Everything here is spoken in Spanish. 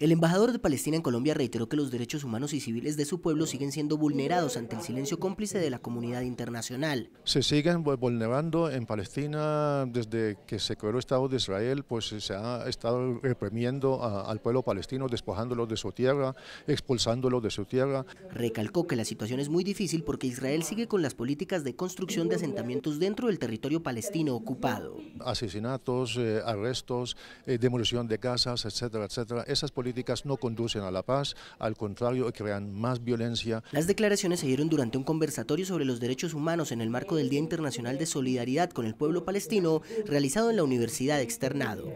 El embajador de Palestina en Colombia reiteró que los derechos humanos y civiles de su pueblo siguen siendo vulnerados ante el silencio cómplice de la comunidad internacional. Se siguen vulnerando en Palestina desde que se creó el Estado de Israel, pues eh, se ha estado reprimiendo al pueblo palestino, despojándolo de su tierra, expulsándolo de su tierra. Recalcó que la situación es muy difícil porque Israel sigue con las políticas de construcción de asentamientos dentro del territorio palestino ocupado. Asesinatos, eh, arrestos, eh, demolición de casas, etcétera, etcétera. Esas políticas no conducen a la paz, al contrario, crean más violencia. Las declaraciones se dieron durante un conversatorio sobre los derechos humanos en el marco del Día Internacional de Solidaridad con el Pueblo Palestino, realizado en la Universidad Externado.